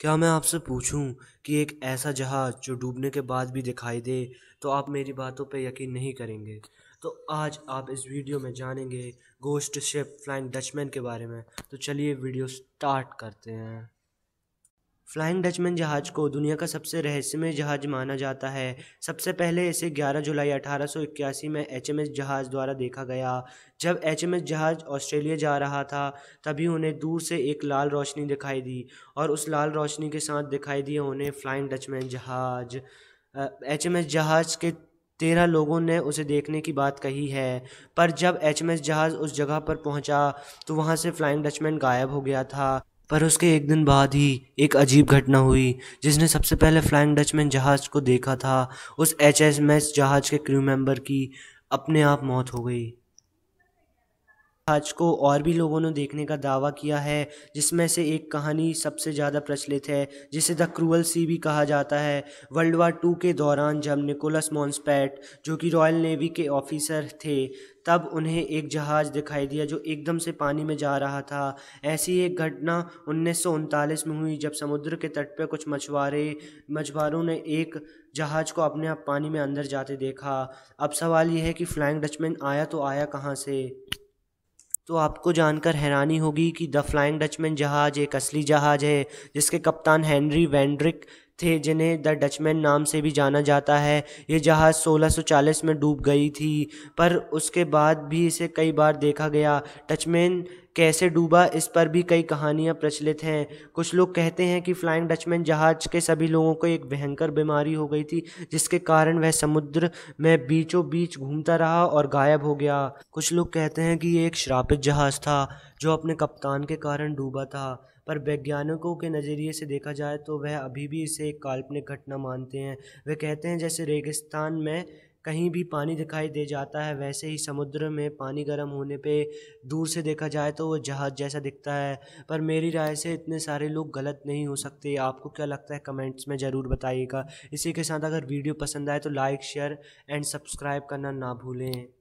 क्या मैं आपसे पूछूं कि एक ऐसा जहाज जो डूबने के बाद भी दिखाई दे तो आप मेरी बातों पर यकीन नहीं करेंगे तो आज आप इस वीडियो में जानेंगे गोस्ट शिप फ्लाइंग डचमैन के बारे में तो चलिए वीडियो स्टार्ट करते हैं फ्लाइंग डचमैन जहाज़ को दुनिया का सबसे रहस्यमय जहाज़ माना जाता है सबसे पहले इसे 11 जुलाई 1881 में एच जहाज़ द्वारा देखा गया जब एच जहाज़ ऑस्ट्रेलिया जा रहा था तभी उन्हें दूर से एक लाल रोशनी दिखाई दी और उस लाल रोशनी के साथ दिखाई दिए उन्हें फ्लाइंग डचमैन जहाज़ एच जहाज़ के तेरह लोगों ने उसे देखने की बात कही है पर जब एच जहाज़ उस जगह पर पहुंचा तो वहां से फ्लाइंग डचमैन गायब हो गया था पर उसके एक दिन बाद ही एक अजीब घटना हुई जिसने सबसे पहले फ्लाइंग डचमैन जहाज़ को देखा था उस एच एस एम एस जहाज़ के क्रू मेंबर की अपने आप मौत हो गई आज को और भी लोगों ने देखने का दावा किया है जिसमें से एक कहानी सबसे ज़्यादा प्रचलित है जिसे द क्रूअल सी भी कहा जाता है वर्ल्ड वार टू के दौरान जब निकोलस मॉन्सपैट जो कि रॉयल नेवी के ऑफिसर थे तब उन्हें एक जहाज़ दिखाई दिया जो एकदम से पानी में जा रहा था ऐसी एक घटना उन्नीस में हुई जब समुद्र के तट पर कुछ मछुआरे मछुआरों ने एक जहाज़ को अपने आप पानी में अंदर जाते देखा अब सवाल यह है कि फ्लाइंग डचमैन आया तो आया कहाँ से तो आपको जानकर हैरानी होगी कि द फ्लाइंग डचमैन जहाज़ एक असली जहाज़ है जिसके कप्तान हेनरी वैंड्रिक थे जिन्हें द डचमैन नाम से भी जाना जाता है ये जहाज़ 1640 में डूब गई थी पर उसके बाद भी इसे कई बार देखा गया डचमैन कैसे डूबा इस पर भी कई कहानियाँ प्रचलित हैं कुछ लोग कहते हैं कि फ्लाइंग डचमैन जहाज के सभी लोगों को एक भयंकर बीमारी हो गई थी जिसके कारण वह समुद्र में बीचों बीच घूमता रहा और गायब हो गया कुछ लोग कहते हैं कि ये एक श्रापित जहाज था जो अपने कप्तान के कारण डूबा था पर वैज्ञानिकों के नज़रिए से देखा जाए तो वह अभी भी इसे एक काल्पनिक घटना मानते हैं वे कहते हैं जैसे रेगिस्तान में कहीं भी पानी दिखाई दे जाता है वैसे ही समुद्र में पानी गर्म होने पे दूर से देखा जाए तो वो जहाज़ जैसा दिखता है पर मेरी राय से इतने सारे लोग गलत नहीं हो सकते आपको क्या लगता है कमेंट्स में ज़रूर बताइएगा इसी के साथ अगर वीडियो पसंद आए तो लाइक शेयर एंड सब्सक्राइब करना ना भूलें